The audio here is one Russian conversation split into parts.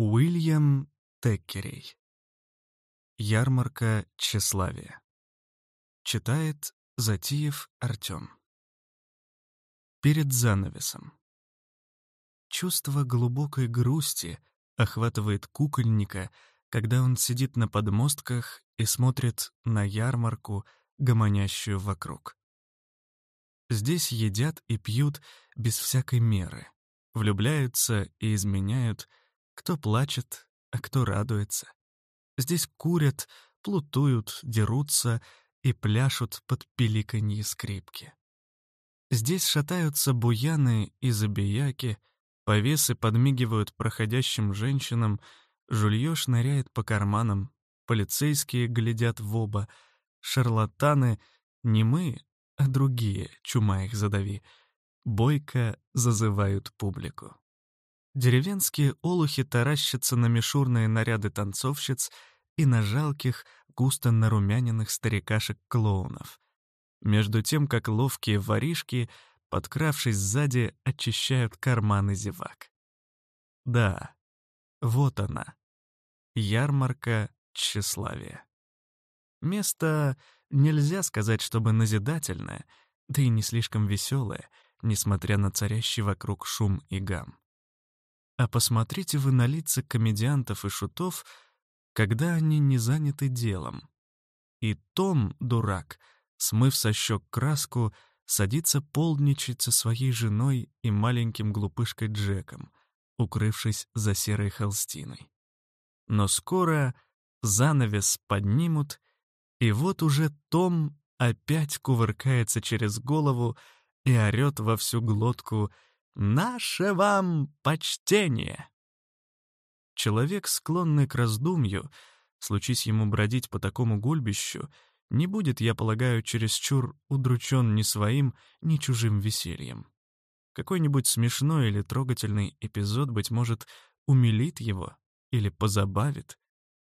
Уильям Теккерей. Ярмарка тщеславия. Читает Затиев Артем. Перед занавесом. Чувство глубокой грусти охватывает кукольника, когда он сидит на подмостках и смотрит на ярмарку, гомонящую вокруг. Здесь едят и пьют без всякой меры, влюбляются и изменяют — кто плачет, а кто радуется. Здесь курят, плутуют, дерутся и пляшут под пиликанье скрипки. Здесь шатаются буяны и забияки, повесы подмигивают проходящим женщинам, жульё шныряет по карманам, полицейские глядят в оба, шарлатаны — не мы, а другие, чума их задави, бойко зазывают публику. Деревенские олухи таращатся на мишурные наряды танцовщиц и на жалких, густо нарумяненных старикашек-клоунов. Между тем, как ловкие воришки, подкравшись сзади, очищают карманы зевак. Да, вот она. Ярмарка тщеславия. Место, нельзя сказать, чтобы назидательное, да и не слишком веселое, несмотря на царящий вокруг шум и гам. А посмотрите вы на лица комедиантов и шутов, когда они не заняты делом. И Том, дурак, смыв со щек краску, садится полдничать со своей женой и маленьким глупышкой Джеком, укрывшись за серой холстиной. Но скоро занавес поднимут, и вот уже Том опять кувыркается через голову и орет во всю глотку — Наше вам почтение!» Человек, склонный к раздумью, случись ему бродить по такому гульбищу, не будет, я полагаю, чересчур удручен ни своим, ни чужим весельем. Какой-нибудь смешной или трогательный эпизод, быть может, умилит его или позабавит.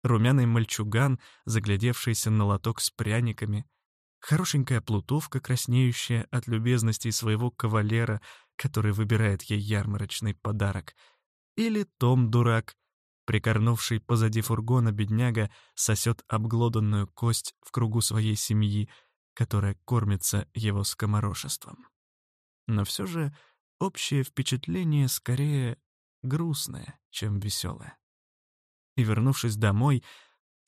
Румяный мальчуган, заглядевшийся на лоток с пряниками — Хорошенькая плутовка, краснеющая от любезностей своего кавалера, который выбирает ей ярмарочный подарок. Или Том-дурак, прикорнувший позади фургона бедняга, сосет обглоданную кость в кругу своей семьи, которая кормится его скоморошеством. Но все же общее впечатление скорее грустное, чем веселое. И вернувшись домой,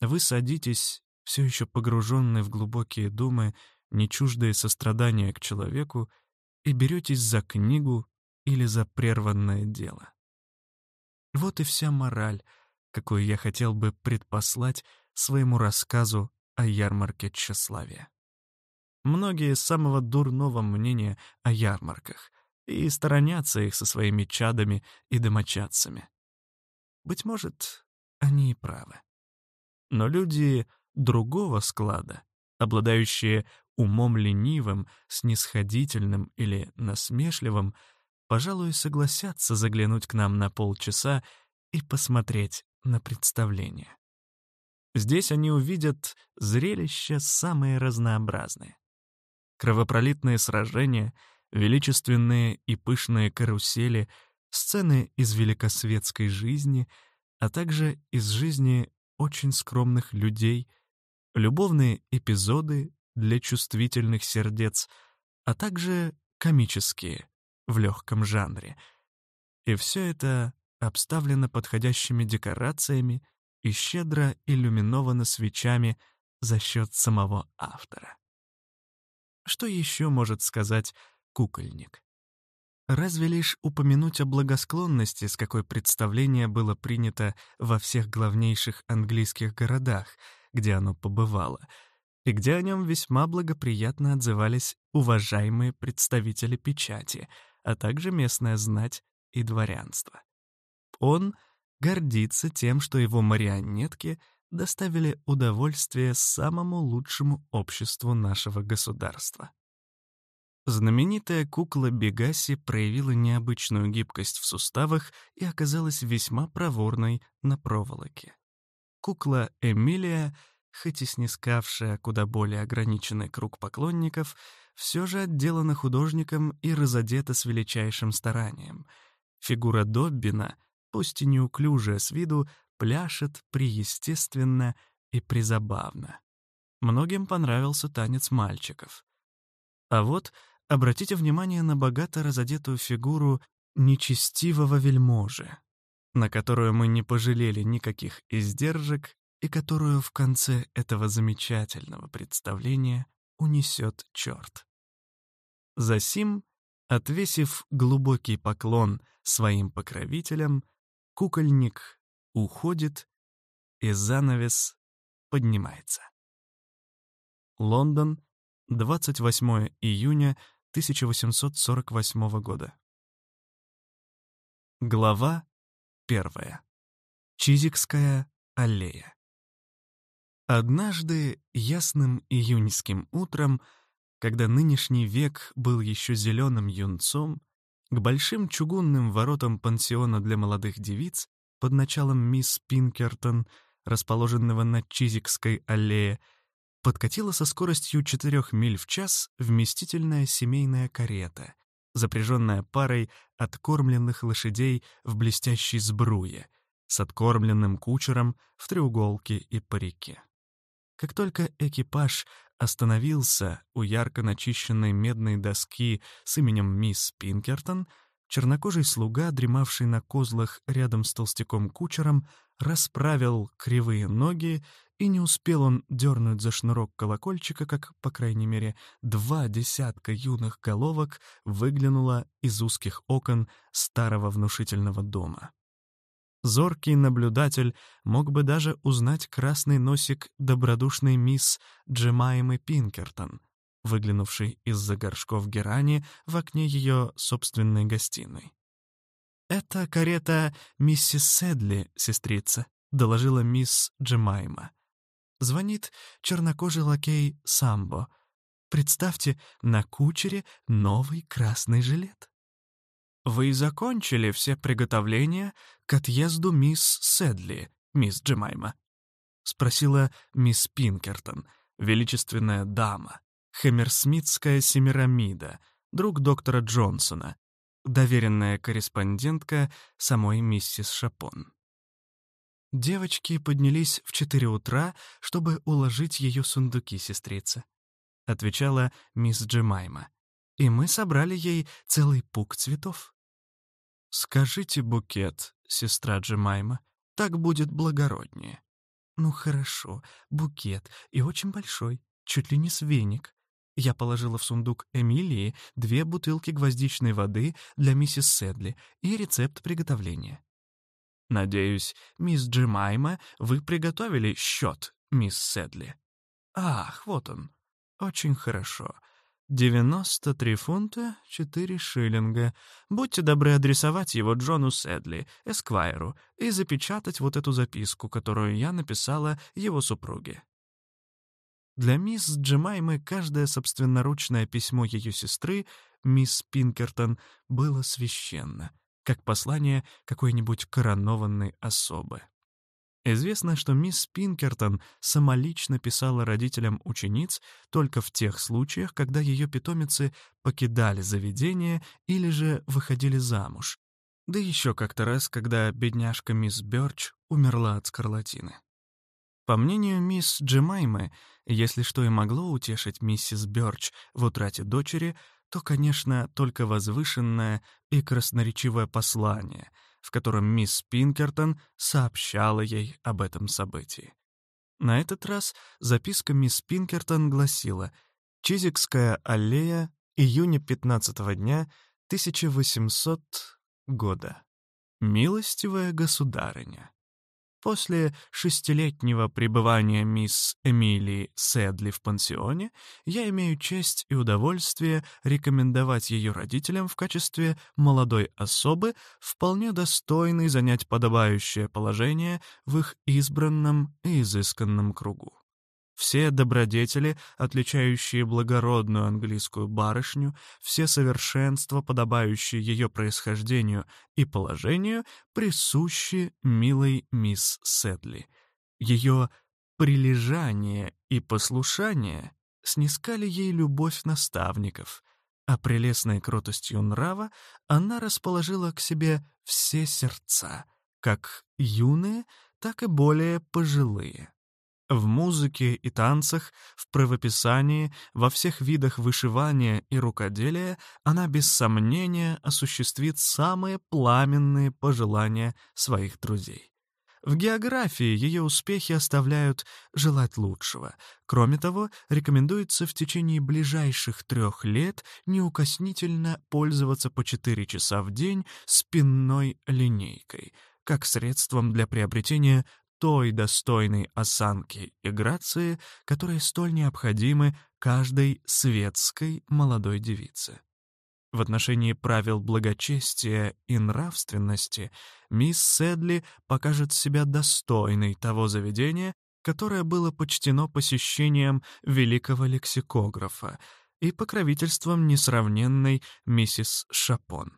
вы садитесь все еще погруженный в глубокие думы, не чуждые сострадания к человеку, и беретесь за книгу или за прерванное дело. Вот и вся мораль, какую я хотел бы предпослать своему рассказу о ярмарке тщеславия. Многие самого дурного мнения о ярмарках и сторонятся их со своими чадами и домочадцами. Быть может, они и правы. Но люди другого склада, обладающие умом ленивым, снисходительным или насмешливым, пожалуй, согласятся заглянуть к нам на полчаса и посмотреть на представление. Здесь они увидят зрелища самые разнообразные. Кровопролитные сражения, величественные и пышные карусели, сцены из великосветской жизни, а также из жизни очень скромных людей — любовные эпизоды для чувствительных сердец, а также комические в легком жанре. И все это обставлено подходящими декорациями и щедро иллюминовано свечами за счет самого автора. Что еще может сказать кукольник? Разве лишь упомянуть о благосклонности, с какой представление было принято во всех главнейших английских городах — где оно побывало, и где о нем весьма благоприятно отзывались уважаемые представители печати, а также местная знать и дворянство. Он гордится тем, что его марионетки доставили удовольствие самому лучшему обществу нашего государства. Знаменитая кукла Бегаси проявила необычную гибкость в суставах и оказалась весьма проворной на проволоке. Кукла Эмилия, хоть и снискавшая куда более ограниченный круг поклонников, все же отделана художником и разодета с величайшим старанием. Фигура Доббина, пусть и неуклюжая с виду, пляшет приестественно и призабавно. Многим понравился танец мальчиков. А вот обратите внимание на богато разодетую фигуру нечестивого вельможи, на которую мы не пожалели никаких издержек и которую в конце этого замечательного представления унесет черт. Засим, отвесив глубокий поклон своим покровителям, кукольник уходит, и занавес поднимается. Лондон, 28 июня 1848 года. Глава Первое. Чизикская аллея. Однажды, ясным июньским утром, когда нынешний век был еще зеленым юнцом, к большим чугунным воротам пансиона для молодых девиц под началом мисс Пинкертон, расположенного на Чизикской аллее, подкатила со скоростью 4 миль в час вместительная семейная карета, запряженная парой откормленных лошадей в блестящей сбруе, с откормленным кучером в треуголке и парике. Как только экипаж остановился у ярко начищенной медной доски с именем мисс Пинкертон, чернокожий слуга, дремавший на козлах рядом с толстяком-кучером, расправил кривые ноги и не успел он дернуть за шнурок колокольчика, как, по крайней мере, два десятка юных головок выглянуло из узких окон старого внушительного дома. Зоркий наблюдатель мог бы даже узнать красный носик добродушной мисс Джемаймы Пинкертон, выглянувшей из-за горшков герани в окне ее собственной гостиной. «Это карета миссис Седли, сестрица», — доложила мисс Джемайма. Звонит чернокожий лакей Самбо. Представьте, на кучере новый красный жилет. «Вы закончили все приготовления к отъезду мисс Седли, мисс Джемайма?» — спросила мисс Пинкертон, величественная дама, хэмерсмитская Семирамида, друг доктора Джонсона, доверенная корреспондентка самой миссис Шапон. Девочки поднялись в четыре утра, чтобы уложить ее сундуки сестрицы, отвечала мисс Джемайма. И мы собрали ей целый пук цветов. Скажите букет, сестра Джемайма, так будет благороднее. Ну хорошо, букет, и очень большой, чуть ли не свиник. Я положила в сундук Эмилии две бутылки гвоздичной воды для миссис Седли и рецепт приготовления. Надеюсь, мисс Джемайма, вы приготовили счет, мисс Седли. Ах, вот он. Очень хорошо. 93 фунта 4 шиллинга. Будьте добры адресовать его Джону Седли, Эсквайру, и запечатать вот эту записку, которую я написала его супруге. Для мисс Джимаймы каждое собственноручное письмо ее сестры, мисс Пинкертон, было священно — как послание какой-нибудь коронованной особы. Известно, что мисс Пинкертон самолично писала родителям учениц только в тех случаях, когда ее питомицы покидали заведение или же выходили замуж. Да еще как-то раз, когда бедняжка мисс Бёрч умерла от скарлатины. По мнению мисс Джемаймы, если что и могло утешить миссис Бёрч в утрате дочери, то, конечно, только возвышенное и красноречивое послание, в котором мисс Пинкертон сообщала ей об этом событии. На этот раз записка мисс Пинкертон гласила «Чизикская аллея, июня 15 дня, 1800 года. Милостивая государыня». После шестилетнего пребывания мисс Эмилии Сэдли в пансионе я имею честь и удовольствие рекомендовать ее родителям в качестве молодой особы, вполне достойной занять подобающее положение в их избранном и изысканном кругу. Все добродетели, отличающие благородную английскую барышню, все совершенства, подобающие ее происхождению и положению, присущи милой мисс Сэдли. Ее прилежание и послушание снискали ей любовь наставников, а прелестной кротостью нрава она расположила к себе все сердца, как юные, так и более пожилые. В музыке и танцах, в правописании, во всех видах вышивания и рукоделия она без сомнения осуществит самые пламенные пожелания своих друзей. В географии ее успехи оставляют желать лучшего. Кроме того, рекомендуется в течение ближайших трех лет неукоснительно пользоваться по 4 часа в день спинной линейкой, как средством для приобретения той достойной осанки и грации, которые столь необходимы каждой светской молодой девице. В отношении правил благочестия и нравственности мисс Седли покажет себя достойной того заведения, которое было почтено посещением великого лексикографа и покровительством несравненной миссис Шапон.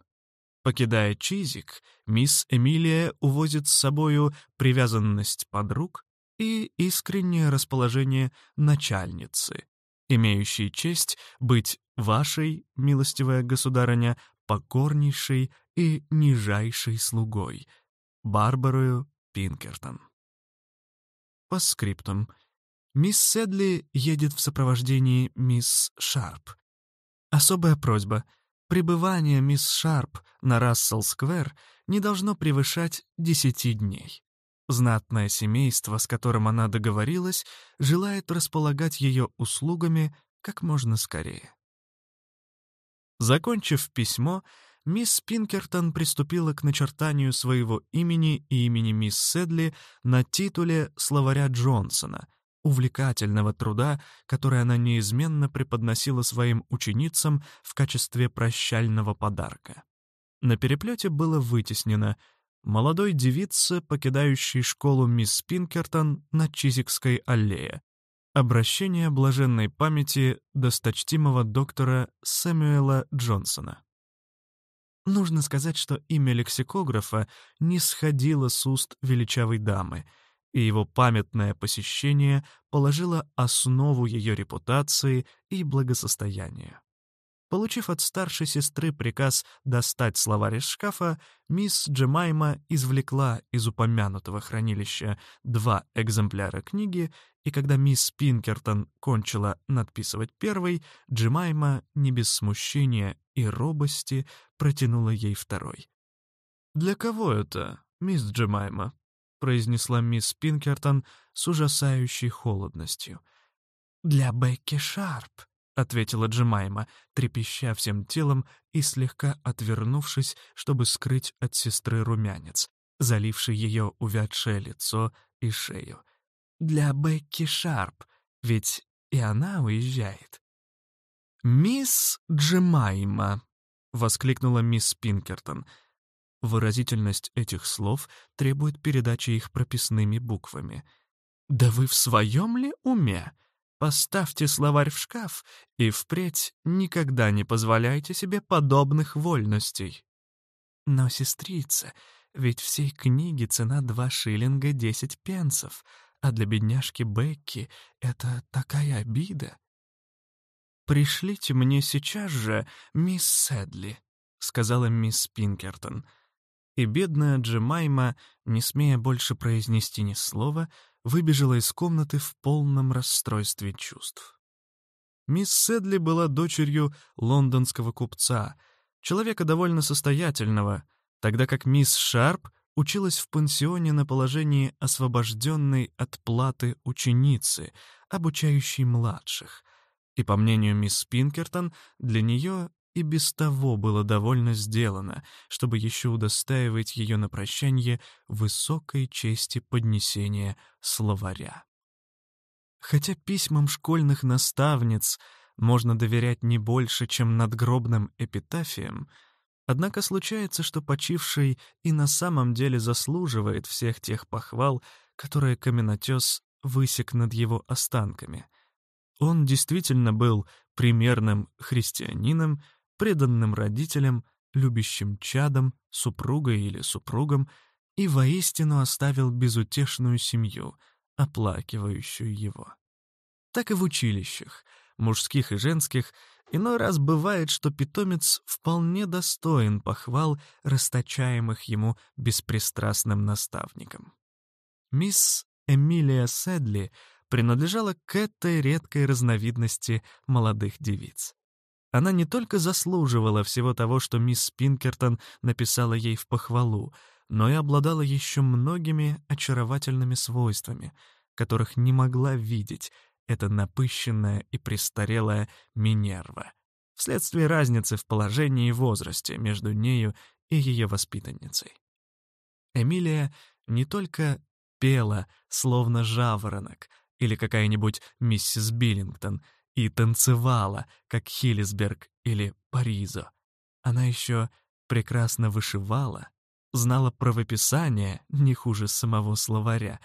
Покидая Чизик, мисс Эмилия увозит с собою привязанность подруг и искреннее расположение начальницы, имеющей честь быть вашей, милостивая государыня, покорнейшей и нижайшей слугой, Барбарою Пинкертон. По скриптам. Мисс Седли едет в сопровождении мисс Шарп. Особая просьба — Пребывание мисс Шарп на Рассел-сквер не должно превышать десяти дней. Знатное семейство, с которым она договорилась, желает располагать ее услугами как можно скорее. Закончив письмо, мисс Пинкертон приступила к начертанию своего имени и имени мисс Седли на титуле словаря Джонсона, увлекательного труда, который она неизменно преподносила своим ученицам в качестве прощального подарка. На переплете было вытеснено молодой девице, покидающей школу мисс Пинкертон на Чизикской аллее, обращение блаженной памяти досточтимого доктора Сэмюэла Джонсона. Нужно сказать, что имя лексикографа не сходило с уст величавой дамы — и его памятное посещение положило основу ее репутации и благосостояния. Получив от старшей сестры приказ достать словарь из шкафа, мисс Джемайма извлекла из упомянутого хранилища два экземпляра книги, и когда мисс Пинкертон кончила надписывать первый, Джемайма не без смущения и робости протянула ей второй. «Для кого это, мисс Джемайма?» — произнесла мисс Пинкертон с ужасающей холодностью. «Для Бекки Шарп», — ответила Джимайма, трепеща всем телом и слегка отвернувшись, чтобы скрыть от сестры румянец, заливший ее увядшее лицо и шею. «Для Бекки Шарп, ведь и она уезжает». «Мисс Джимайма, воскликнула мисс Пинкертон, — Выразительность этих слов требует передачи их прописными буквами. «Да вы в своем ли уме? Поставьте словарь в шкаф и впредь никогда не позволяйте себе подобных вольностей». «Но, сестрица, ведь всей книге цена два шиллинга десять пенсов, а для бедняжки Бекки это такая обида». «Пришлите мне сейчас же, мисс Сэдли», — сказала мисс Пинкертон — и бедная Джемайма, не смея больше произнести ни слова, выбежала из комнаты в полном расстройстве чувств. Мисс Седли была дочерью лондонского купца, человека довольно состоятельного, тогда как мисс Шарп училась в пансионе на положении освобожденной от платы ученицы, обучающей младших, и, по мнению мисс Пинкертон, для нее и без того было довольно сделано, чтобы еще удостаивать ее на прощание высокой чести поднесения словаря. Хотя письмам школьных наставниц можно доверять не больше, чем надгробным эпитафиям, однако случается, что почивший и на самом деле заслуживает всех тех похвал, которые каменотес высек над его останками. Он действительно был примерным христианином — преданным родителям, любящим чадом, супругой или супругом, и воистину оставил безутешную семью, оплакивающую его. Так и в училищах, мужских и женских, иной раз бывает, что питомец вполне достоин похвал, расточаемых ему беспристрастным наставником. Мисс Эмилия Сэдли принадлежала к этой редкой разновидности молодых девиц она не только заслуживала всего того, что мисс Пинкертон написала ей в похвалу, но и обладала еще многими очаровательными свойствами, которых не могла видеть эта напыщенная и престарелая Минерва, вследствие разницы в положении и возрасте между нею и ее воспитанницей. Эмилия не только пела, словно жаворонок, или какая-нибудь миссис Биллингтон — и танцевала, как Хиллисберг или Паризо. Она еще прекрасно вышивала, знала правописание не хуже самого словаря,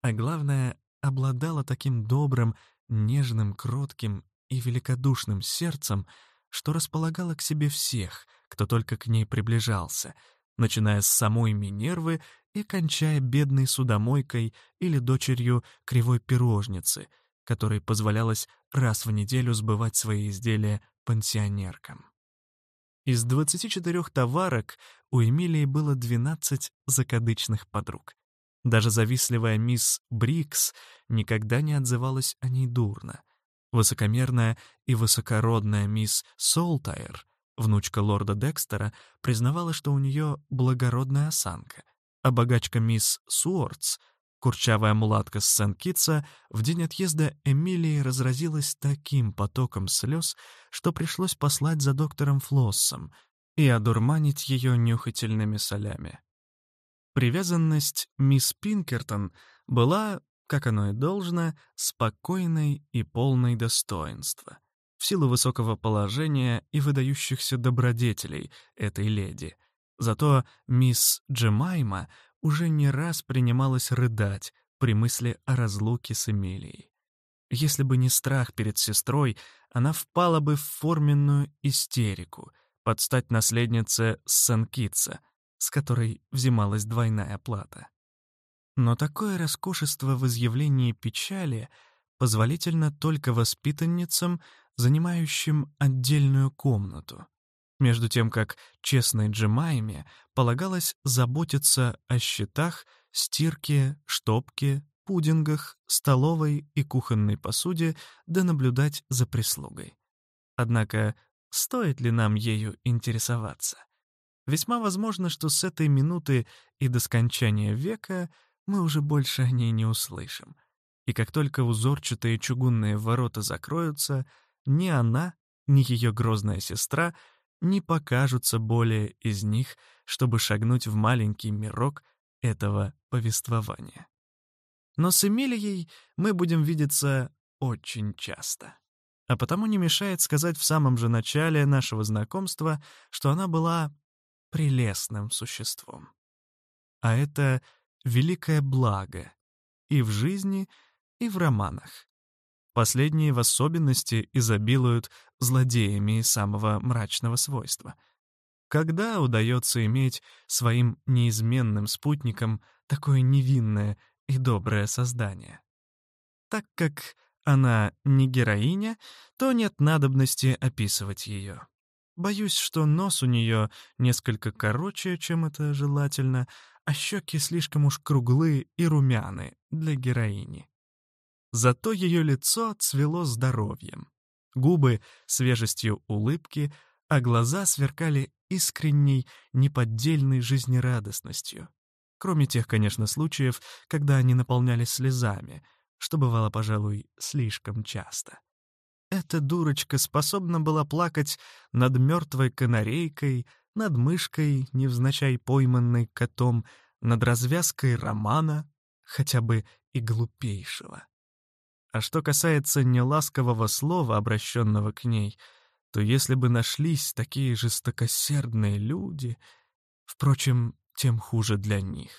а главное, обладала таким добрым, нежным, кротким и великодушным сердцем, что располагала к себе всех, кто только к ней приближался, начиная с самой Минервы и кончая бедной судомойкой или дочерью кривой пирожницы — которой позволялось раз в неделю сбывать свои изделия пансионеркам. Из 24 товарок у Эмилии было 12 закадычных подруг. Даже завистливая мисс Брикс никогда не отзывалась о ней дурно. Высокомерная и высокородная мисс Солтайр, внучка лорда Декстера, признавала, что у нее благородная осанка, а богачка мисс Суортс — Курчавая мулатка с Сент-Китса в день отъезда Эмилии разразилась таким потоком слез, что пришлось послать за доктором Флоссом и одурманить ее нюхательными солями. Привязанность мисс Пинкертон была, как оно и должно, спокойной и полной достоинства, в силу высокого положения и выдающихся добродетелей этой леди — Зато мисс Джемайма уже не раз принималась рыдать при мысли о разлуке с Эмилией. Если бы не страх перед сестрой, она впала бы в форменную истерику под стать наследнице сен с которой взималась двойная плата. Но такое роскошество в изъявлении печали позволительно только воспитанницам, занимающим отдельную комнату — между тем как честной Джемайме полагалось заботиться о счетах, стирке, штопке, пудингах, столовой и кухонной посуде, да наблюдать за прислугой. Однако стоит ли нам ею интересоваться? Весьма возможно, что с этой минуты и до скончания века мы уже больше о ней не услышим. И как только узорчатые чугунные ворота закроются, ни она, ни ее грозная сестра — не покажутся более из них, чтобы шагнуть в маленький мирок этого повествования. Но с Эмилией мы будем видеться очень часто. А потому не мешает сказать в самом же начале нашего знакомства, что она была прелестным существом. А это великое благо и в жизни, и в романах. Последние в особенности изобилуют злодеями самого мрачного свойства. Когда удается иметь своим неизменным спутником такое невинное и доброе создание? Так как она не героиня, то нет надобности описывать ее. Боюсь, что нос у нее несколько короче, чем это желательно, а щеки слишком уж круглые и румяны для героини. Зато ее лицо цвело здоровьем. Губы — свежестью улыбки, а глаза сверкали искренней, неподдельной жизнерадостностью. Кроме тех, конечно, случаев, когда они наполнялись слезами, что бывало, пожалуй, слишком часто. Эта дурочка способна была плакать над мертвой канарейкой, над мышкой, невзначай пойманной котом, над развязкой романа, хотя бы и глупейшего. А что касается неласкового слова, обращенного к ней, то если бы нашлись такие жестокосердные люди... Впрочем, тем хуже для них.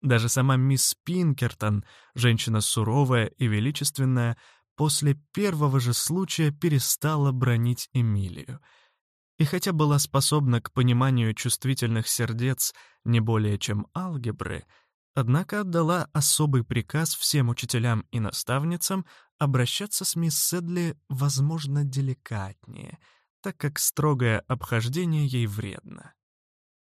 Даже сама мисс Пинкертон, женщина суровая и величественная, после первого же случая перестала бронить Эмилию. И хотя была способна к пониманию чувствительных сердец не более чем алгебры — однако отдала особый приказ всем учителям и наставницам обращаться с мисс Седли, возможно, деликатнее, так как строгое обхождение ей вредно.